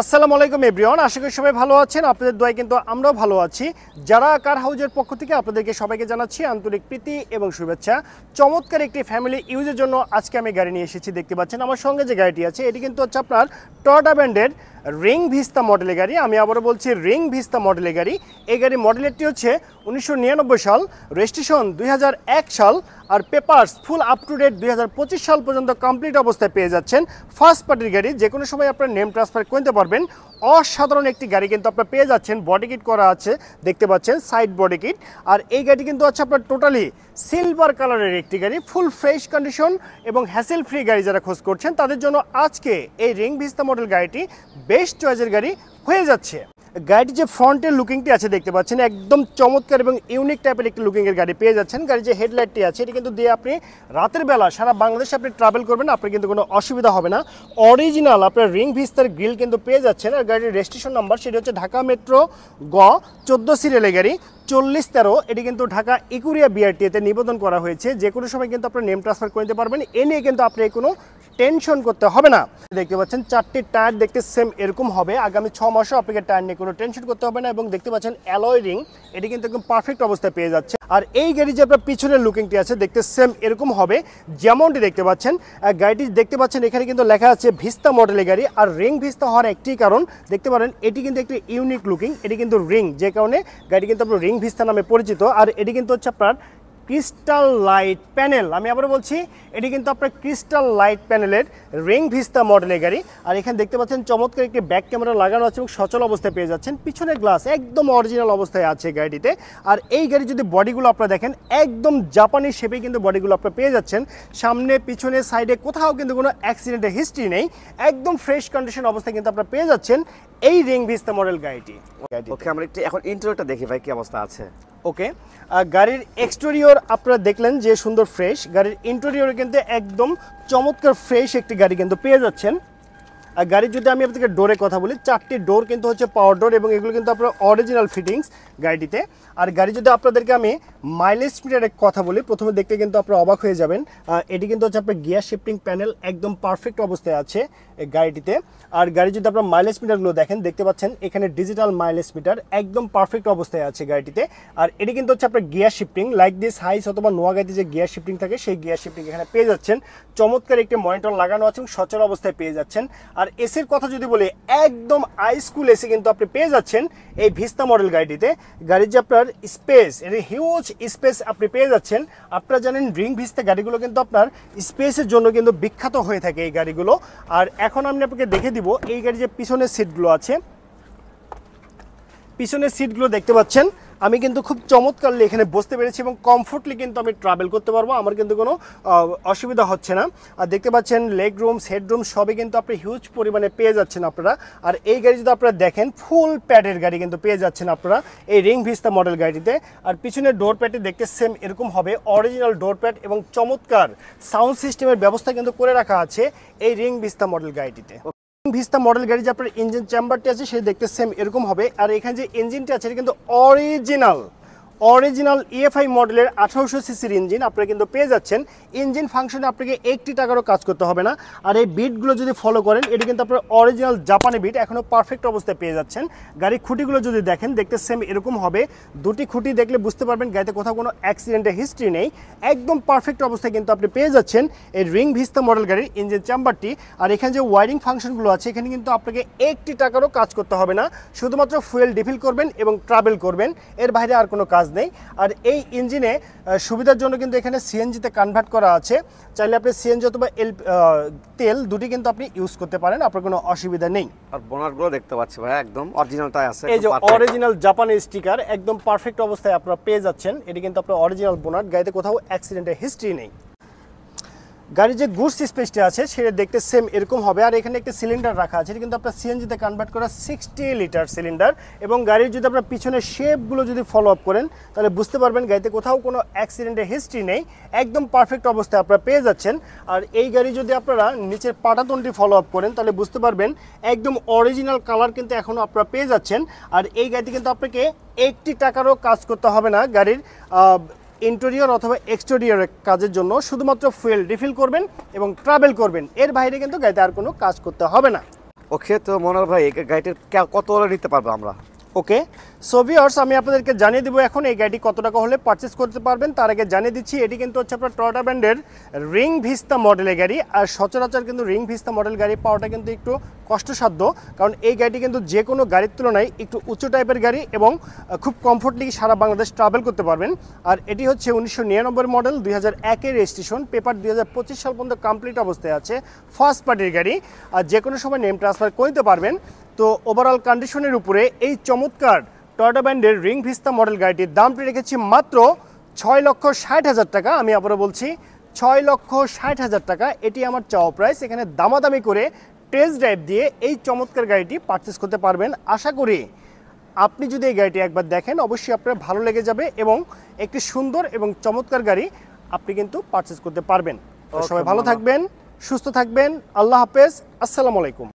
আসসালামু আলাইকুম এভরিওয়ান আশা করি সবাই ভালো আছেন আপনাদের দোয়ায় কিন্তু আমরাও ভালো আছি যারা কার হাউজের পক্ষ থেকে আপনাদেরকে সবাইকে জানাচ্ছি আন্তরিক প্রীতি এবং শুভেচ্ছা চমৎকার একটি ফ্যামিলি ইউজের জন্য আজকে আমি গাড়ি নিয়ে এসেছি দেখতে পাচ্ছেন আমার সঙ্গে যে গাড়িটি আছে এটি কিন্তু হচ্ছে আপনার টয়টা ব্যান্ডের রিং ভিস্তা মডেলের গাড়ি আমি আবারও বলছি রিং ভিস্তা মডেলের গাড়ি এই গাড়ি মডেলেরটি হচ্ছে উনিশশো সাল রেজিস্ট্রেশন দুই সাল আর papers full up to date দুই সাল পর্যন্ত কমপ্লিট অবস্থায় পেয়ে যাচ্ছেন ফার্স্ট পার্টির গাড়ি যে কোনো সময় আপনার নেম ট্রান্সফার করতে পারবেন অসাধারণ একটি গাড়ি কিন্তু আপনার পেয়ে যাচ্ছেন বডি কিট করা আছে দেখতে পাচ্ছেন সাইড বডি কিট আর এই গাড়ি কিন্তু আছে আপনার টোটালি সিলভার কালারের একটি গাড়ি ফুল ফ্রেশ কন্ডিশন এবং হ্যাসেল ফ্রি গাড়ি যারা খোঁজ করছেন তাদের জন্য আজকে এই রিং ভিস্তা মডেল গাড়িটি বেস্ট চয়েসের গাড়ি হয়ে যাচ্ছে গাড়িটি যে ফ্রন্টের লুকিংটি আছে দেখতে পাচ্ছেন একদম চমৎকার এবং ইউনিক টাইপের একটি লুকিংয়ের গাড়ি পেয়ে যাচ্ছেন গাড়ির যে হেডলাইটটি আছে এটি কিন্তু দিয়ে আপনি রাতের বেলা সারা বাংলাদেশে আপনি ট্রাভেল করবেন আপনার কিন্তু কোনো অসুবিধা হবে না অরিজিনাল আপনার রিং ভিস্তার গ্রিল কিন্তু পেয়ে যাচ্ছেন আর গাড়ির রেজিস্ট্রেশন নাম্বার সেটি হচ্ছে ঢাকা মেট্রো গ চোদ্দো সিরিয়ালে গাড়ি চল্লিশ তেরো এটি কিন্তু ঢাকা ইকুরিয়া বিআরটিএতে নিবেদন করা হয়েছে যে কোনো সময় কিন্তু আপনার নেম ট্রান্সফার করে নিতে পারবেন এ নিয়ে কিন্তু আপনি কোনো টেনশন করতে হবে না দেখতে পাচ্ছেন চারটি টায়ার দেখতে সেম এরকম হবে আগামী ছ মাসেও আপনাকে টায়ার নিয়ে কোনো টেনশন করতে হবে না এবং দেখতে পাচ্ছেন অ্যালয় রিং এটি কিন্তু একদম পারফেক্ট অবস্থায় পেয়ে যাচ্ছে আর এই গাড়ি যে আপনার পিছনের লুকিংটি আছে দেখতে সেম এরকম হবে যেমনটি দেখতে পাচ্ছেন গাড়িটি দেখতে পাচ্ছেন এখানে কিন্তু লেখা আছে ভিস্তা মডেলের গাড়ি আর রিং ভিস্তা হওয়ার একটি কারণ দেখতে পারেন এটি কিন্তু একটি ইউনিক লুকিং এটি কিন্তু রিং যে কারণে গাড়ি কিন্তু আপনার রিং ভিস্তা নামে পরিচিত আর এটি কিন্তু হচ্ছে আপনার ক্রিস্টাল লাইট প্যানেল আমি আবারও বলছি এটি কিন্তু আপনার ক্রিস্টাল লাইট প্যানেলের রিং ভিস্তা মডেলের গাড়ি আর এখানে দেখতে পাচ্ছেন চমৎকার একটি ব্যাক ক্যামেরা লাগানো আছে এবং সচল অবস্থায় পেয়ে যাচ্ছেন পিছনের গ্লাস একদম অরিজিনাল অবস্থায় আছে গাড়িটিতে আর এই গাড়ি যদি বডিগুলো আপনারা দেখেন একদম জাপানি শেপেই কিন্তু বডিগুলো আপনারা পেয়ে যাচ্ছেন সামনে পিছনে সাইডে কোথাও কিন্তু কোনো অ্যাক্সিডেন্টের হিস্ট্রি নেই একদম ফ্রেশ কন্ডিশন অবস্থায় কিন্তু আপনারা পেয়ে যাচ্ছেন এই রিং ভিস্তা মডেল গাড়িটি ওকে আমরা একটু এখন ইন্টারভিউটা দেখি ভাই কি অবস্থা আছে ওকে গাড়ির এক্সটেরিয়র আপনারা দেখলেন যে সুন্দর ফ্রেশ গাড়ির ইন্টেরিয়রে কিন্তু একদম চমৎকার ফ্রেশ একটি গাড়ি কিন্তু পেয়ে যাচ্ছেন আর গাড়ির যদি আমি আপনাদেরকে ডোরে কথা বলি চারটি ডোর কিন্তু হচ্ছে পাওয়ার ডোর এবং এগুলো কিন্তু আপনার অরিজিনাল ফিটিংস গাড়িটিতে আর গাড়ি যদি আপনাদেরকে আমি মাইলেজ এক কথা বলি প্রথমে দেখতে কিন্তু আপনারা অবাক হয়ে যাবেন এটি কিন্তু হচ্ছে আপনার গিয়ার শিফটিং প্যানেল একদম পারফেক্ট অবস্থায় আছে গাড়িটিতে আর গাড়ি যদি আপনার মাইলেজ মিটারগুলো দেখেন দেখতে পাচ্ছেন এখানে ডিজিটাল মাইলেজ মিটার একদম পারফেক্ট অবস্থায় আছে গাড়িটিতে আর এটি কিন্তু হচ্ছে আপনার gear shifting like this HiAce অথবা নোয়াগাইতে যে গিয়ার শিফটিং থাকে সেই গিয়ার শিফটিং এখানে পেয়ে যাচ্ছেন চমৎকার একটি মনিটর লাগানো আছে এবং সচল অবস্থায় পেয়ে যাচ্ছেন আর এসির কথা যদি বলি একদম আইস্কুল এসি কিন্তু আপনি পেয়ে যাচ্ছেন এই ভিস্তা মডেল গাড়িটিতে গাড়ির যে আপনার স্পেস এর হিউজ স্পেস আপনি পেয়ে যাচ্ছেন আপনারা জানেন ড্রিং ভিস্তা গাড়িগুলো কিন্তু আপনার স্পেসের জন্য কিন্তু বিখ্যাত হয়ে থাকে এই গাড়িগুলো আর এখন আমি আপনাকে দেখে দিব এই গাড়ির যে পিছনের সিটগুলো আছে পিছনের সিটগুলো দেখতে পাচ্ছেন আমি কিন্তু খুব চমৎকারলি এখানে বসতে পেরেছি এবং কমফোর্টলি কিন্তু আমি ট্রাভেল করতে পারবো আমার কিন্তু কোনো অসুবিধা হচ্ছে না আর দেখতে পাচ্ছেন লেগ রুমস হেড রুম সবই কিন্তু আপনি হিউজ পরিমাণে পেয়ে যাচ্ছেন আপনারা আর এই গাড়ি যদি আপনারা দেখেন ফুল প্যাডের গাড়ি কিন্তু পেয়ে যাচ্ছেন আপনারা এই রিং ভিস্তা মডেল গাড়িতে আর পিছনের ডোর প্যাডটি দেখতে সেম এরকম হবে অরিজিনাল ডোর প্যাড এবং চমৎকার সাউন্ড সিস্টেমের ব্যবস্থা কিন্তু করে রাখা আছে এই রিং ভিস্তা মডেল গাড়িটিতে ভিস্তা মডেল গাড়ি যে আপনার ইঞ্জিন চেম্বারটি আছে সেই দেখতে সেম এরকম হবে আর এখানে যে ইঞ্জিনটি আছে এটা কিন্তু অরিজিনাল অরিজিনাল ইএফআই e মডেলের আঠারোশো সিসির ইঞ্জিন আপনারা কিন্তু পেয়ে যাচ্ছেন ইঞ্জিন ফাংশনে আপনাকে একটি টাকারও কাজ করতে হবে না আর এই বিটগুলো যদি ফলো করেন এটি কিন্তু আপনার অরিজিনাল জাপানি বিট এখনও পারফেক্ট অবস্থায় পেয়ে যাচ্ছেন গাড়ির খুঁটিগুলো যদি দেখেন দেখতে সেম এরকম হবে দুটি খুঁটি দেখলে বুঝতে পারবেন গাড়িতে কোথাও কোনো অ্যাক্সিডেন্টের হিস্ট্রি নেই একদম পারফেক্ট অবস্থায় কিন্তু আপনি পেয়ে যাচ্ছেন এই রিং ভিস্তা মডেল গাড়ির ইঞ্জিন চাম্বারটি আর এখানে যে ওয়ারিং ফাংশনগুলো আছে এখানে কিন্তু আপনাকে একটি টাকারও কাজ করতে হবে না শুধুমাত্র ফুয়েল ডিফিল করবেন এবং ট্রাভেল করবেন এর বাইরে আর কোনো কাজ নেই আর এই ইঞ্জিনে সুবিধার জন্য কিন্তু এখানে সিএনজিতে কনভার্ট করা আছে চাইলে আপনি সিএনজি অথবা এল তেল দুটি কিন্তু আপনি ইউজ করতে পারেন আপনার কোনো অসুবিধা নেই আর বোনারগুলো দেখতে পাচ্ছি ভাই একদম অরিজিনালটাই আছে এই যে অরিজিনাল জাপানি স্টিকার একদম পারফেক্ট অবস্থায় আপনারা পেয়ে যাচ্ছেন এটি কিন্তু আপনার অরিজিনাল বোনার গাড়িতে কোথাও অ্যাক্সিডেন্টের হিস্ট্রি নেই গাড়ির যে গুডস স্পেসটা আছে সেটা দেখতে সেম এরকম হবে আর এখানে একটা সিলিন্ডার রাখা আছে এটা কিন্তু আপনার সিএনজিতে কনভার্ট করা সিক্সটি লিটার সিলিন্ডার এবং গাড়ির যদি আপনার পিছনের শেপগুলো যদি ফলো আপ করেন তাহলে বুঝতে পারবেন গাড়িতে কোথাও কোনো অ্যাক্সিডেন্টের হিস্ট্রি নেই একদম পারফেক্ট অবস্থায় আপনারা পেয়ে যাচ্ছেন আর এই গাড়ি যদি আপনারা নিচের পাটাতনটি ফলো আপ করেন তাহলে বুঝতে পারবেন একদম অরিজিনাল কালার কিন্তু এখনও আপনারা পেয়ে যাচ্ছেন আর এই গাড়িতে কিন্তু আপনাকে একটি টাকারও কাজ করতে হবে না গাড়ির ইন্টেরিয়র অথবা এক্সটেরিয়রের কাজের জন্য শুধুমাত্র ফুয়েল রিফিল করবেন এবং ট্রাভেল করবেন এর বাইরে কিন্তু গাড়িতে আর কোনো কাজ করতে হবে না ওকে তো মনোহর ভাই গাড়িটা কত নিতে পারবো আমরা ওকে সো ভিওর্স আমি আপনাদেরকে জানিয়ে দেবো এখন এই গাড়িটি কত টাকা হলে পারচেস করতে পারবেন তার আগে জানিয়ে দিচ্ছি এটি কিন্তু হচ্ছে আপনার টয়টা ব্র্যান্ডের রিং ভিস্তা মডেলের গাড়ি আর সচরাচর কিন্তু রিং ভিস্তা মডেল গাড়ি পাওয়াটা কিন্তু একটু কষ্টসাধ্য কারণ এই গাড়িটি কিন্তু যে কোনো গাড়ির তুলনায় একটু উঁচু টাইপের গাড়ি এবং খুব কমফোর্টলি সারা বাংলাদেশ ট্রাভেল করতে পারবেন আর এটি হচ্ছে উনিশশো নিরানব্বই মডেল দুই হাজার একের রেজিস্ট্রেশন পেপার দুই হাজার পঁচিশ সাল পর্যন্ত কমপ্লিট অবস্থায় আছে ফার্স্ট পার্টির গাড়ি আর যে কোনো সময় নেম ট্রান্সফার করতে পারবেন তো ওভারঅল কন্ডিশনের উপরে এই চমৎকার টয়টা ব্যান্ডের রিং ভিস্তা মডেল গাড়িটির দামটি রেখেছি মাত্র ছয় লক্ষ ষাট হাজার টাকা আমি আবারও বলছি ছয় লক্ষ ষাট হাজার টাকা এটি আমার চাওয়া প্রাইস এখানে দামাদামি করে টেস্ট ড্রাইভ দিয়ে এই চমৎকার গাড়িটি পারচেস করতে পারবেন আশা করি আপনি যদি এই গাড়িটি একবার দেখেন অবশ্যই আপনার ভালো লেগে যাবে এবং একটি সুন্দর এবং চমৎকার গাড়ি আপনি কিন্তু পারচেস করতে পারবেন সবাই ভালো থাকবেন সুস্থ থাকবেন আল্লাহ হাফেজ আসসালামু আলাইকুম